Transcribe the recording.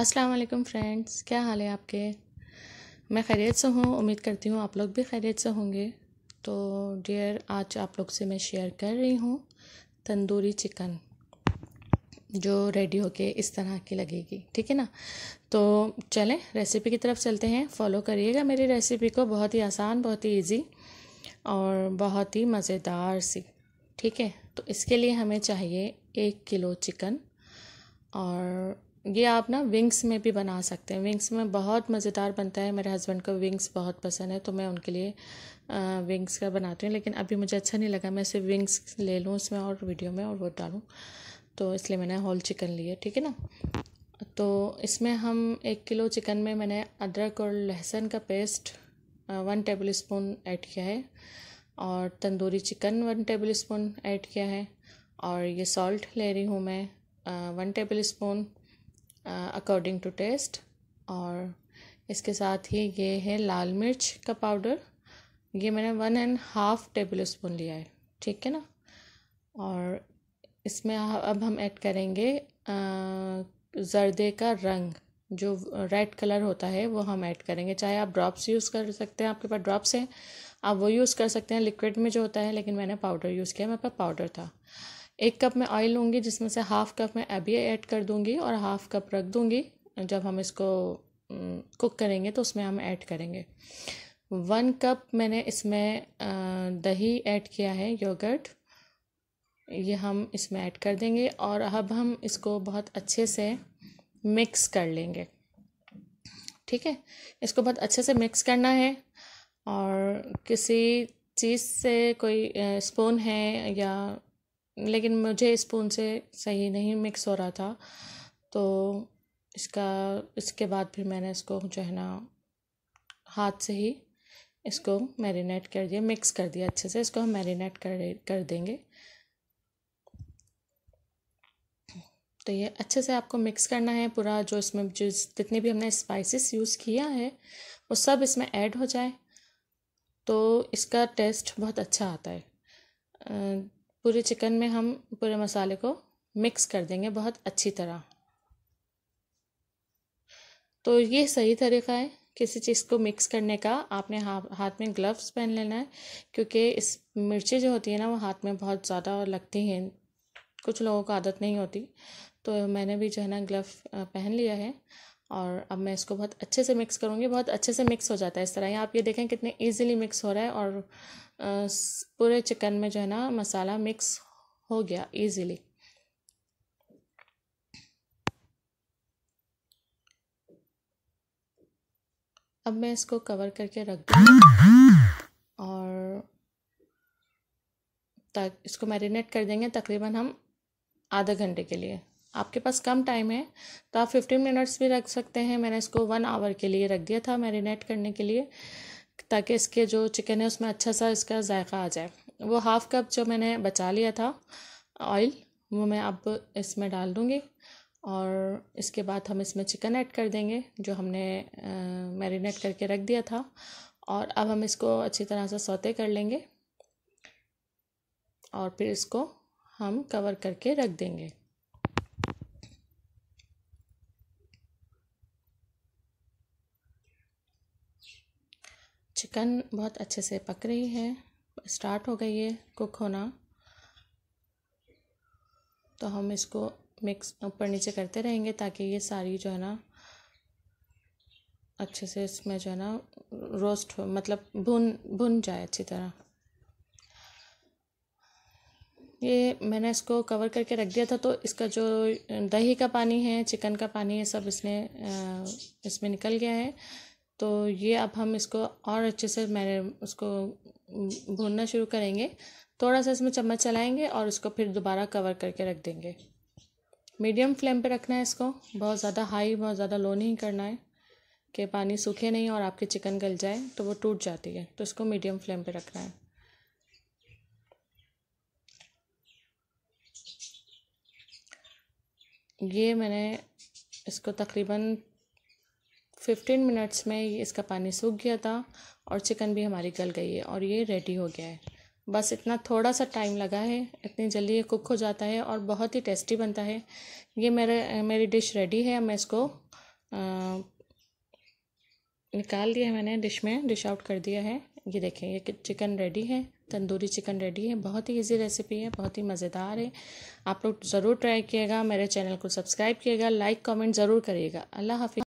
अस्सलाम वालेकुम फ्रेंड्स क्या हाल है आपके मैं खैरियत से हूँ उम्मीद करती हूँ आप लोग भी खैरियत से होंगे तो डियर आज आप लोग से मैं शेयर कर रही हूँ तंदूरी चिकन जो रेडी होके इस तरह की लगेगी ठीक है ना तो चलें रेसिपी की तरफ चलते हैं फॉलो करिएगा मेरी रेसिपी को बहुत ही आसान बहुत ही ईजी और बहुत ही मज़ेदार सी ठीक है तो इसके लिए हमें चाहिए एक किलो चिकन और ये आप ना विंग्स में भी बना सकते हैं विंग्स में बहुत मज़ेदार बनता है मेरे हस्बैंड को विंग्स बहुत पसंद है तो मैं उनके लिए विंग्स का बनाती हूँ लेकिन अभी मुझे अच्छा नहीं लगा मैं सिर्फ विंग्स ले लूँ उसमें और वीडियो में और वो डालूँ तो इसलिए मैंने होल चिकन लिया ठीक है ना तो इसमें हम एक किलो चिकन में मैंने अदरक और लहसुन का paste one tablespoon add किया है और tandoori chicken one tablespoon add किया है और ये सॉल्ट ले रही हूँ मैं one tablespoon according to taste और इसके साथ ही ये है लाल मिर्च का पाउडर ये मैंने one and half tablespoon लिया है ठीक है ना और इसमें अब हम ऐड करेंगे uh, जर्दे का रंग जो रेड कलर होता है वो हम ऐड करेंगे चाहे आप ड्रॉप्स यूज़ कर सकते हैं आपके पास ड्रॉप्स हैं आप वो यूज़ कर सकते हैं लिक्विड में जो होता है लेकिन मैंने पाउडर यूज़ किया मेरे पास पाउडर था एक कप मैं ऑयल लूँगी जिसमें से हाफ़ कप मैं अभी ऐड कर दूँगी और हाफ़ कप रख दूँगी जब हम इसको कुक करेंगे तो उसमें हम ऐड करेंगे वन कप मैंने इसमें दही ऐड किया है योगर्ट ये हम इसमें ऐड कर देंगे और अब हम इसको बहुत अच्छे से मिक्स कर लेंगे ठीक है इसको बहुत अच्छे से मिक्स करना है और किसी चीज़ से कोई स्पून है या लेकिन मुझे स्पून से सही नहीं मिक्स हो रहा था तो इसका इसके बाद फिर मैंने इसको जो है ना हाथ से ही इसको मैरिनेट कर दिया मिक्स कर दिया अच्छे से इसको हम मैरिनेट कर कर देंगे तो ये अच्छे से आपको मिक्स करना है पूरा जो इसमें जो जितने भी हमने स्पाइसेस यूज़ किया है वो सब इसमें ऐड हो जाए तो इसका टेस्ट बहुत अच्छा आता है पूरे चिकन में हम पूरे मसाले को मिक्स कर देंगे बहुत अच्छी तरह तो ये सही तरीका है किसी चीज़ को मिक्स करने का आपने हाथ में ग्लव्स पहन लेना है क्योंकि इस मिर्ची जो होती है ना वो हाथ में बहुत ज़्यादा लगती हैं कुछ लोगों को आदत नहीं होती तो मैंने भी जो है ना ग्लव पहन लिया है और अब मैं इसको बहुत अच्छे से मिक्स करूँगी बहुत अच्छे से मिक्स हो जाता है इस तरह यहाँ आप ये देखें कितने ईजिली मिक्स हो रहा है और पूरे चिकन में जो है ना मसाला मिक्स हो गया ईजिली अब मैं इसको कवर करके रख दूँगी और तक इसको मैरिनेट कर देंगे तकरीबन हम आधे घंटे के लिए आपके पास कम टाइम है तो आप फिफ्टीन मिनट्स भी रख सकते हैं मैंने इसको वन आवर के लिए रख दिया था मैरिनेट करने के लिए ताकि इसके जो चिकन है उसमें अच्छा सा इसका जायका आ जाए वो हाफ़ कप जो मैंने बचा लिया था ऑयल वो मैं अब इसमें डाल दूँगी और इसके बाद हम इसमें चिकन ऐड कर देंगे जो हमने मैरिनेट करके रख दिया था और अब हम इसको अच्छी तरह से सौते कर लेंगे और फिर इसको हम कवर करके रख देंगे चिकन बहुत अच्छे से पक रही है स्टार्ट हो गई है कुक होना तो हम इसको मिक्स ऊपर नीचे करते रहेंगे ताकि ये सारी जो है ना अच्छे से इसमें जो है ना रोस्ट हो मतलब भुन भुन जाए अच्छी तरह ये मैंने इसको कवर करके रख दिया था तो इसका जो दही का पानी है चिकन का पानी है सब इसने इसमें निकल गया है तो ये अब हम इसको और अच्छे से मैंने उसको भूनना शुरू करेंगे थोड़ा सा इसमें चम्मच चलाएंगे और उसको फिर दोबारा कवर करके रख देंगे मीडियम फ्लेम पे रखना है इसको बहुत ज़्यादा हाई बहुत ज़्यादा लो नहीं करना है कि पानी सूखे नहीं और आपके चिकन गल जाए तो वो टूट जाती है तो इसको मीडियम फ्लेम पे रखना है ये मैंने इसको तकरीबन फिफ्टीन मिनट्स में ये इसका पानी सूख गया था और चिकन भी हमारी गल गई है और ये रेडी हो गया है बस इतना थोड़ा सा टाइम लगा है इतनी जल्दी ये कुक हो जाता है और बहुत ही टेस्टी बनता है ये मेरे मेरी डिश रेडी है मैं इसको आ, निकाल दिया है मैंने डिश में डिश आउट कर दिया है ये देखें ये चिकन रेडी है तंदूरी चिकन रेडी है बहुत ही इजी रेसिपी है बहुत ही मज़ेदार है आप लोग ज़रूर ट्राई किएगा मेरे चैनल को सब्सक्राइब किएगा लाइक कमेंट ज़रूर करिएगा अल्लाह हाफि